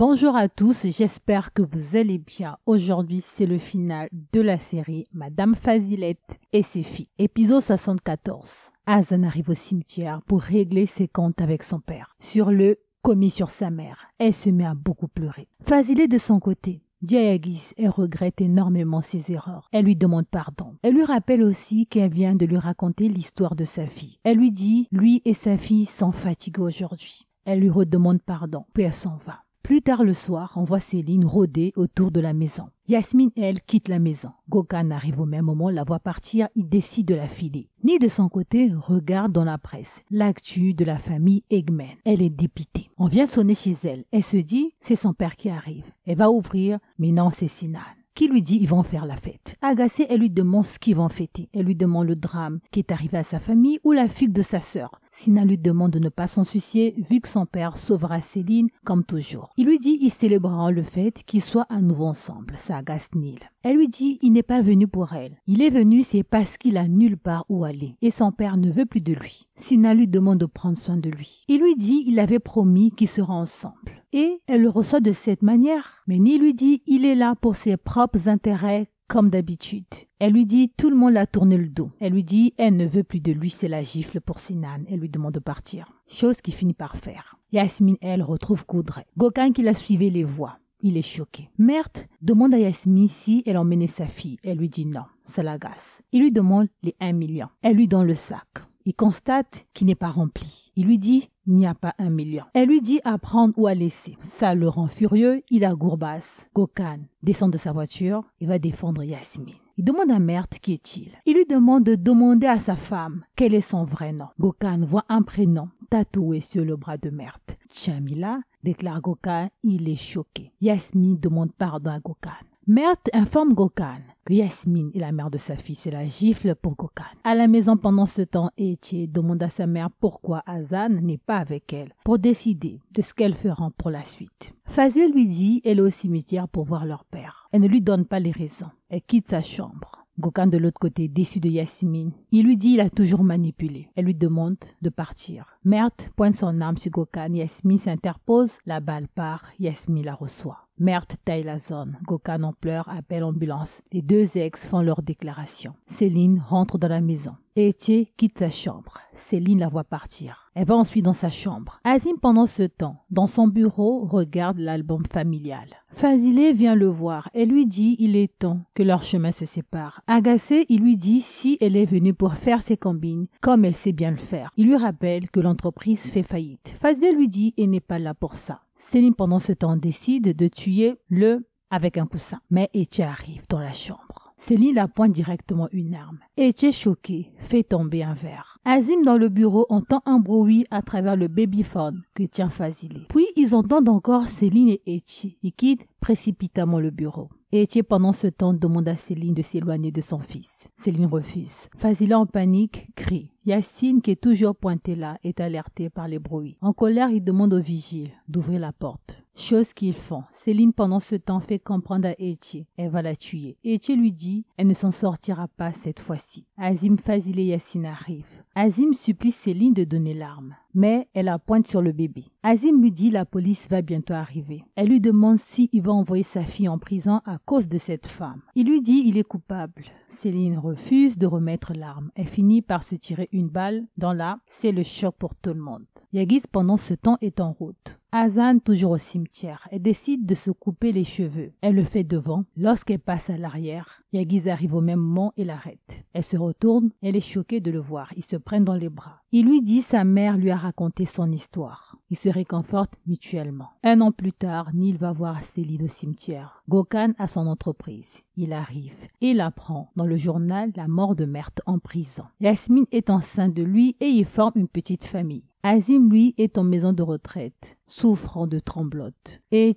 Bonjour à tous, j'espère que vous allez bien. Aujourd'hui, c'est le final de la série Madame Fazilette et ses filles, épisode 74. Azan arrive au cimetière pour régler ses comptes avec son père sur le commis sur sa mère. Elle se met à beaucoup pleurer. Fazilette de son côté Diagis elle regrette énormément ses erreurs. Elle lui demande pardon. Elle lui rappelle aussi qu'elle vient de lui raconter l'histoire de sa fille. Elle lui dit, lui et sa fille sont fatigués aujourd'hui. Elle lui redemande pardon, puis elle s'en va. Plus tard le soir, on voit Céline rôder autour de la maison. Yasmine, elle, quitte la maison. Gokan arrive au même moment, la voit partir, il décide de la filer. Ni de son côté regarde dans la presse l'actu de la famille Eggman. Elle est dépitée. On vient sonner chez elle. Elle se dit, c'est son père qui arrive. Elle va ouvrir, mais non, c'est Sinan qui lui dit ils vont faire la fête. Agacée, elle lui demande ce qu'ils vont fêter. Elle lui demande le drame qui est arrivé à sa famille ou la fugue de sa sœur. Sina lui demande de ne pas s'en soucier vu que son père sauvera Céline comme toujours. Il lui dit il célébreront le fait qu'ils soient à nouveau ensemble. Ça agace Neil. Elle lui dit il n'est pas venu pour elle. Il est venu c'est parce qu'il a nulle part où aller et son père ne veut plus de lui. Sina lui demande de prendre soin de lui. Il lui dit il avait promis qu'ils seraient ensemble et elle le reçoit de cette manière. Mais ni lui dit il est là pour ses propres intérêts comme d'habitude. Elle lui dit tout le monde l'a tourné le dos. Elle lui dit elle ne veut plus de lui, c'est la gifle pour Sinan. Elle lui demande de partir. Chose qu'il finit par faire. Yasmine, elle, retrouve Coudray. Gokhan qui la suivait les voit. Il est choqué. Mert demande à Yasmine si elle emmenait sa fille. Elle lui dit non, ça l'agace. Il lui demande les 1 million. Elle lui donne le sac. Il constate qu'il n'est pas rempli. Il lui dit il n'y a pas un million. Elle lui dit à prendre ou à laisser. Ça le rend furieux. Il a Gourbasse. Gokan descend de sa voiture et va défendre Yasmine. Il demande à Mert qui est-il. Il lui demande de demander à sa femme quel est son vrai nom. Gokan voit un prénom tatoué sur le bras de Mert. Chamila déclare Gokan, il est choqué. Yasmine demande pardon à Gokan. Mert informe Gokan que Yasmine est la mère de sa fille. C'est la gifle pour Gokan. À la maison pendant ce temps, Etie demande à sa mère pourquoi Hazan n'est pas avec elle pour décider de ce qu'elle fera pour la suite. Fazil lui dit elle est au cimetière pour voir leur père. Elle ne lui donne pas les raisons. Elle quitte sa chambre. Gokan de l'autre côté, déçu de Yasmine, il lui dit il a toujours manipulé. Elle lui demande de partir. Mert pointe son arme sur Gokan. Yasmine s'interpose. La balle part. Yasmine la reçoit. Merte taille la zone. Gokan en pleurs appelle ambulance. Les deux ex font leur déclaration. Céline rentre dans la maison. Etier quitte sa chambre. Céline la voit partir. Elle va ensuite dans sa chambre. Azim, pendant ce temps, dans son bureau, regarde l'album familial. Fazile vient le voir et lui dit il est temps que leur chemin se sépare. Agacé, il lui dit si elle est venue pour faire ses combines, comme elle sait bien le faire. Il lui rappelle que l'entreprise fait faillite. Fazile lui dit et n'est pas là pour ça. Céline, pendant ce temps, décide de tuer le avec un coussin. Mais Etche arrive dans la chambre. Céline la pointe directement une arme. Etche, choqué, fait tomber un verre. Azim, dans le bureau, entend un bruit à travers le babyphone que tient Fazilé. Puis, ils entendent encore Céline et Etche. Ils quittent précipitamment le bureau. Etier, pendant ce temps, demande à Céline de s'éloigner de son fils. Céline refuse. Fazila, en panique, crie. Yacine, qui est toujours pointée là, est alerté par les bruits. En colère, il demande au vigile d'ouvrir la porte. Chose qu'ils font. Céline, pendant ce temps, fait comprendre à Etier. Elle va la tuer. Etier lui dit, elle ne s'en sortira pas cette fois-ci. Azim, Fazile et Yacine arrivent. Azim supplie Céline de donner l'arme mais elle la pointe sur le bébé. Azim lui dit la police va bientôt arriver. Elle lui demande si il va envoyer sa fille en prison à cause de cette femme. Il lui dit il est coupable. Céline refuse de remettre l'arme. Elle finit par se tirer une balle dans la. C'est le choc pour tout le monde. Yagiz pendant ce temps est en route. Hazan, toujours au cimetière, elle décide de se couper les cheveux. Elle le fait devant. Lorsqu'elle passe à l'arrière, Yagiz arrive au même moment et l'arrête. Elle se retourne. Elle est choquée de le voir. Ils se prennent dans les bras. Il lui dit sa mère lui a raconté son histoire. Ils se réconfortent mutuellement. Un an plus tard, Neil va voir Céline au cimetière. Gokan a son entreprise. Il arrive et il apprend dans le journal la mort de Merthe en prison. Yasmine est enceinte de lui et ils forment une petite famille. Azim, lui, est en maison de retraite, souffrant de tremblotes. Et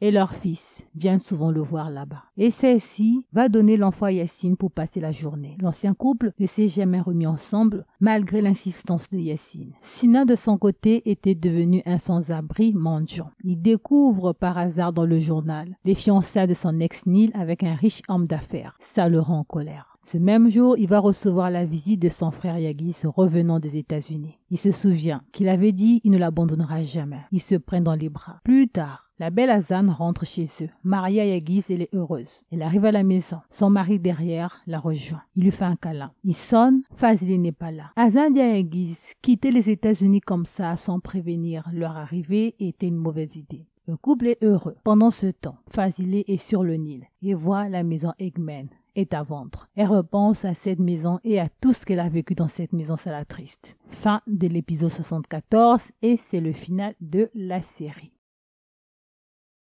et leur fils viennent souvent le voir là-bas. Et celle-ci va donner l'enfant à Yacine pour passer la journée. L'ancien couple ne s'est jamais remis ensemble, malgré l'insistance de Yacine. Sina, de son côté, était devenu un sans-abri mendiant. Il découvre par hasard dans le journal les fiançailles de son ex-Nil avec un riche homme d'affaires. Ça le rend en colère. Ce même jour, il va recevoir la visite de son frère Yagis revenant des États-Unis. Il se souvient qu'il avait dit il ne l'abandonnera jamais. Il se prend dans les bras. Plus tard, la belle Azan rentre chez eux. Maria Yagis, elle est heureuse. Elle arrive à la maison. Son mari derrière la rejoint. Il lui fait un câlin. Il sonne. Fazile n'est pas là. Azan dit à Yagis, quitter les États-Unis comme ça sans prévenir leur arrivée était une mauvaise idée. Le couple est heureux. Pendant ce temps, Fazile est sur le Nil et voit la maison Eggman est à vendre. Elle repense à cette maison et à tout ce qu'elle a vécu dans cette maison, salatriste. Fin de l'épisode 74 et c'est le final de la série.